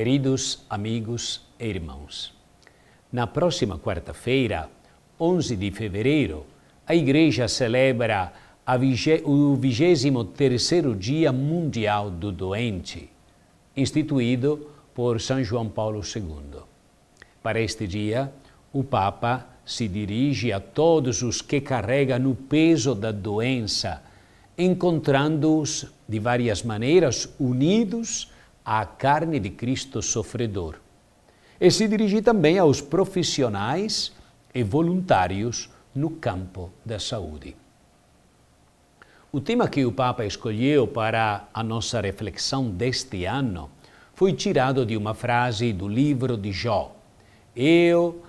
Queridos amigos e irmãos, na próxima quarta-feira, 11 de fevereiro, a Igreja celebra a o 23º Dia Mundial do Doente, instituído por São João Paulo II. Para este dia, o Papa se dirige a todos os que carregam o peso da doença, encontrando-os de várias maneiras unidos à carne de Cristo sofredor. E se dirige também aos profissionais e voluntários no campo da saúde. O tema que o Papa escolheu para a nossa reflexão deste ano foi tirado de uma frase do livro de Jó. Eu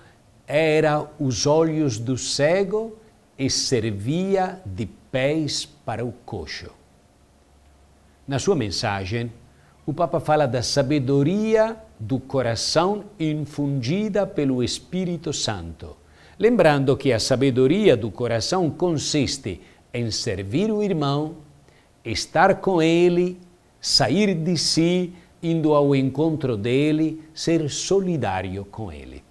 era os olhos do cego e servia de pés para o coxo. Na sua mensagem, o Papa fala da sabedoria do coração infundida pelo Espírito Santo. Lembrando que a sabedoria do coração consiste em servir o irmão, estar com ele, sair de si, indo ao encontro dele, ser solidário com ele.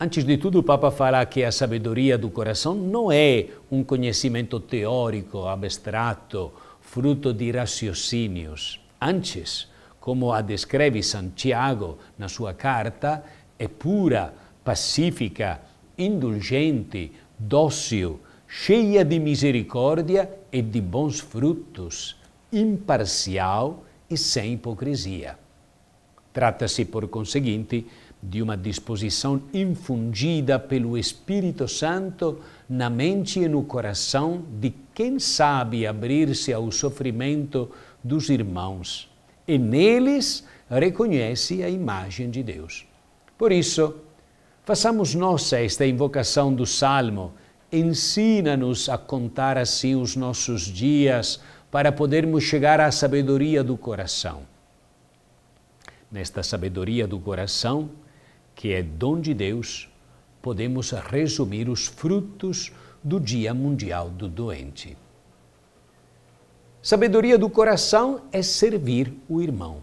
Antes de tudo, o Papa fala que a sabedoria do coração não é um conhecimento teórico, abstrato, fruto de raciocínios. Antes, como a descreve Santiago na sua carta, é pura, pacífica, indulgente, dócil, cheia de misericórdia e de bons frutos, imparcial e sem hipocrisia. Trata-se, por conseguinte, de uma disposição infundida pelo Espírito Santo na mente e no coração de quem sabe abrir-se ao sofrimento dos irmãos e neles reconhece a imagem de Deus. Por isso, façamos nossa esta invocação do Salmo. Ensina-nos a contar assim os nossos dias para podermos chegar à sabedoria do coração. Nesta sabedoria do coração, que é dom de Deus, podemos resumir os frutos do Dia Mundial do Doente. Sabedoria do coração é servir o irmão.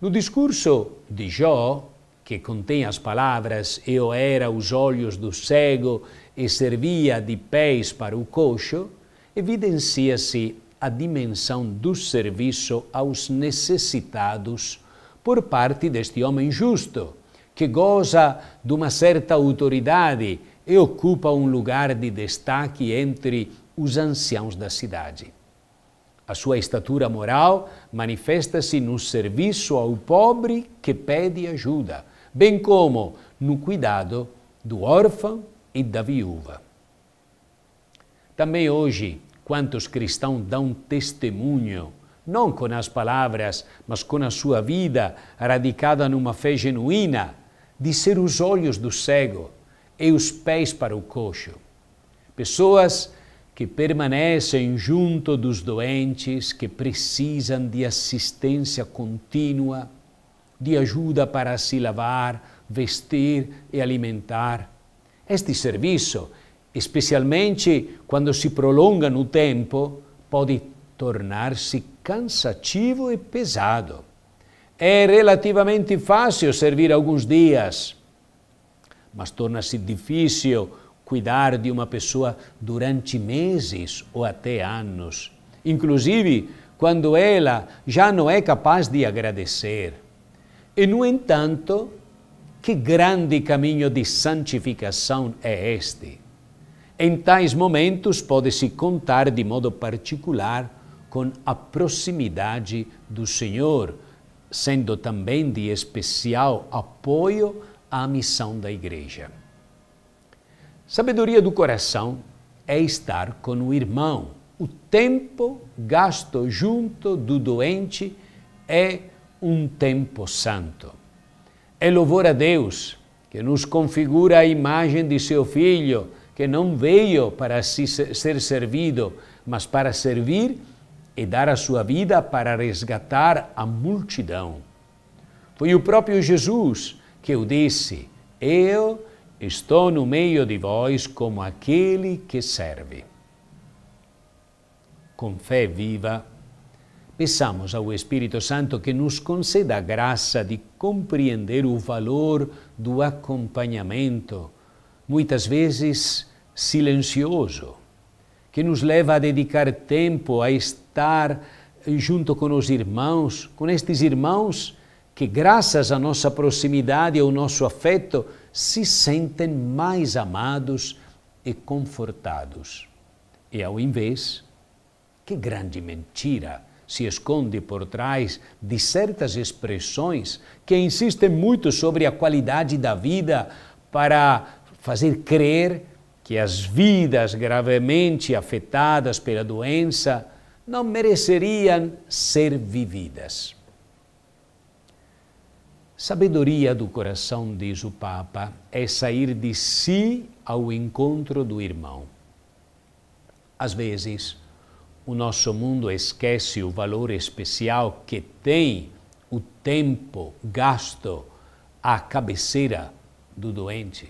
No discurso de Jó, que contém as palavras Eu era os olhos do cego e servia de pés para o coxo, evidencia-se a dimensão do serviço aos necessitados por parte deste homem justo, que goza de uma certa autoridade e ocupa um lugar de destaque entre os anciãos da cidade. A sua estatura moral manifesta-se no serviço ao pobre que pede ajuda, bem como no cuidado do órfão e da viúva. Também hoje, quantos cristãos dão testemunho, não com as palavras, mas com a sua vida, radicada numa fé genuína, de ser os olhos do cego e os pés para o coxo. Pessoas que permanecem junto dos doentes, que precisam de assistência contínua, de ajuda para se lavar, vestir e alimentar. Este serviço, especialmente quando se prolonga no tempo, pode tornar-se cansativo e pesado. É relativamente fácil servir alguns dias, mas torna-se difícil cuidar de uma pessoa durante meses ou até anos, inclusive quando ela já não é capaz de agradecer. E, no entanto, que grande caminho de santificação é este? Em tais momentos pode-se contar de modo particular com a proximidade do Senhor, sendo também de especial apoio à missão da igreja. Sabedoria do coração é estar com o irmão. O tempo gasto junto do doente é um tempo santo. É louvor a Deus que nos configura a imagem de seu filho, que não veio para ser servido, mas para servir e dar a sua vida para resgatar a multidão. Foi o próprio Jesus que o disse: Eu estou no meio de vós como aquele que serve. Com fé viva, peçamos ao Espírito Santo que nos conceda a graça de compreender o valor do acompanhamento, muitas vezes silencioso que nos leva a dedicar tempo a estar junto com os irmãos, com estes irmãos que, graças à nossa proximidade e ao nosso afeto, se sentem mais amados e confortados. E ao invés, que grande mentira se esconde por trás de certas expressões que insistem muito sobre a qualidade da vida para fazer crer que as vidas gravemente afetadas pela doença não mereceriam ser vividas. Sabedoria do coração, diz o Papa, é sair de si ao encontro do irmão. Às vezes, o nosso mundo esquece o valor especial que tem o tempo gasto à cabeceira do doente,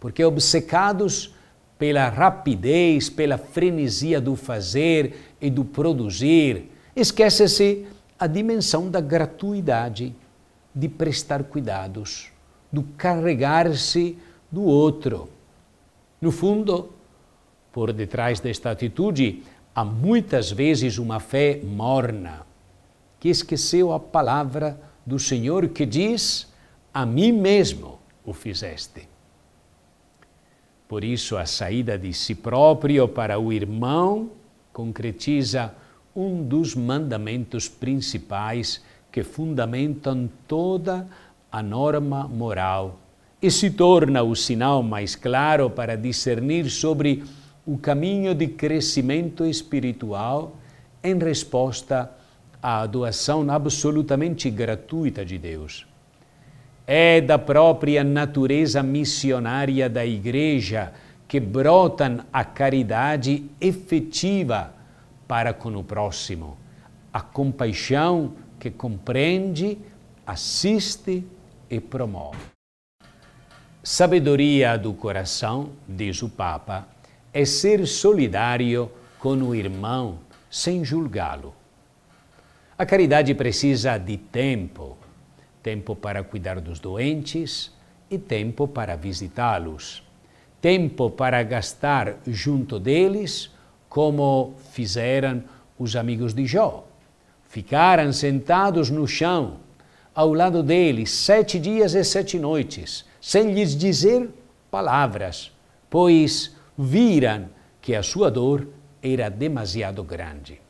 porque obcecados pela rapidez, pela frenesia do fazer e do produzir. Esquece-se a dimensão da gratuidade, de prestar cuidados, do carregar-se do outro. No fundo, por detrás desta atitude, há muitas vezes uma fé morna, que esqueceu a palavra do Senhor que diz: A mim mesmo o fizeste. Por isso, a saída de si próprio para o irmão concretiza um dos mandamentos principais que fundamentam toda a norma moral e se torna o sinal mais claro para discernir sobre o caminho de crescimento espiritual em resposta à doação absolutamente gratuita de Deus é da própria natureza missionária da Igreja que brotam a caridade efetiva para com o próximo, a compaixão que compreende, assiste e promove. Sabedoria do coração, diz o Papa, é ser solidário com o irmão sem julgá-lo. A caridade precisa de tempo, tempo para cuidar dos doentes e tempo para visitá-los. Tempo para gastar junto deles, como fizeram os amigos de Jó. Ficaram sentados no chão, ao lado deles sete dias e sete noites, sem lhes dizer palavras, pois viram que a sua dor era demasiado grande.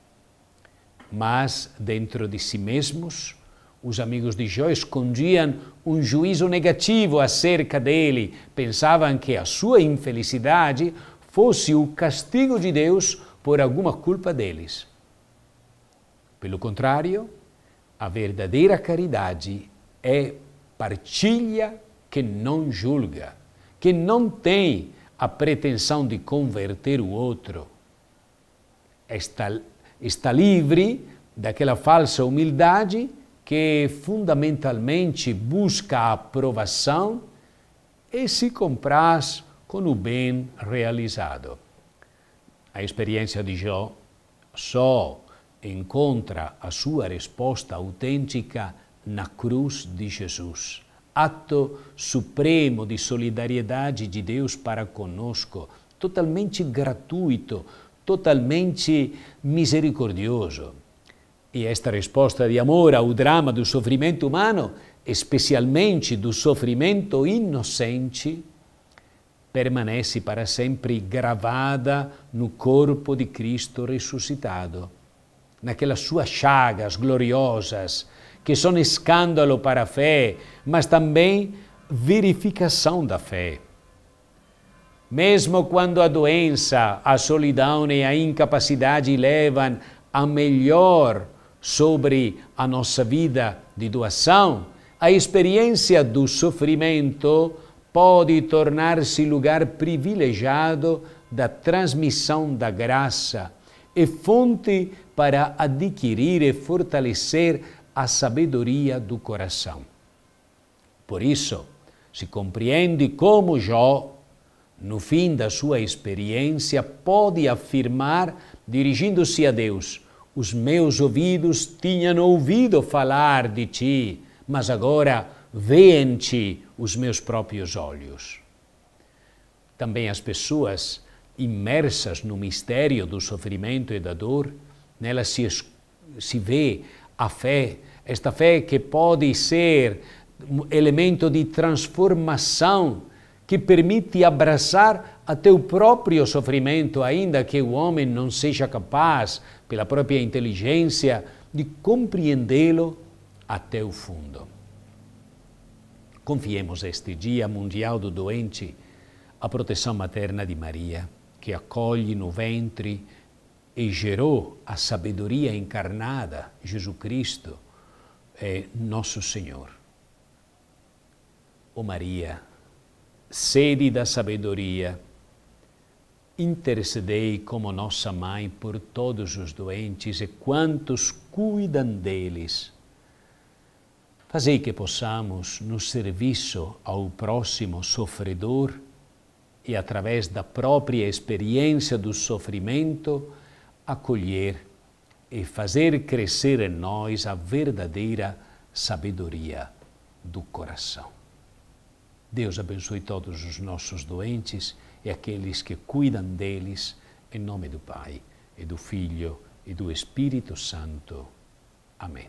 Mas, dentro de si mesmos, os amigos de Jó escondiam um juízo negativo acerca dele. Pensavam que a sua infelicidade fosse o castigo de Deus por alguma culpa deles. Pelo contrário, a verdadeira caridade é partilha que não julga, que não tem a pretensão de converter o outro. Está, está livre daquela falsa humildade que fundamentalmente busca a aprovação e se compraz com o bem realizado. A experiência de Jó só encontra a sua resposta autêntica na cruz de Jesus, ato supremo de solidariedade de Deus para conosco, totalmente gratuito, totalmente misericordioso. E esta resposta de amor ao drama do sofrimento humano, especialmente do sofrimento inocente, permanece para sempre gravada no corpo de Cristo ressuscitado, naquelas suas chagas gloriosas, que são escândalo para a fé, mas também verificação da fé. Mesmo quando a doença, a solidão e a incapacidade levam a melhor sobre a nossa vida de doação, a experiência do sofrimento pode tornar-se lugar privilegiado da transmissão da graça e fonte para adquirir e fortalecer a sabedoria do coração. Por isso, se compreende como Jó, no fim da sua experiência, pode afirmar, dirigindo-se a Deus, os meus ouvidos tinham ouvido falar de ti, mas agora veem-te os meus próprios olhos. Também as pessoas imersas no mistério do sofrimento e da dor, nelas se, se vê a fé, esta fé que pode ser elemento de transformação que permite abraçar até o próprio sofrimento, ainda que o homem não seja capaz, pela própria inteligência, de compreendê-lo até o fundo. Confiemos este Dia Mundial do Doente à proteção materna de Maria, que acolhe no ventre e gerou a sabedoria encarnada, Jesus Cristo, é nosso Senhor. Ó oh Maria, sede da sabedoria, intercedei como nossa mãe por todos os doentes e quantos cuidam deles. Fazei que possamos, no serviço ao próximo sofredor e através da própria experiência do sofrimento, acolher e fazer crescer em nós a verdadeira sabedoria do coração. Deus abençoe todos os nossos doentes e aqueles que cuidam deles, em nome do Pai, e do Filho e do Espírito Santo. Amém.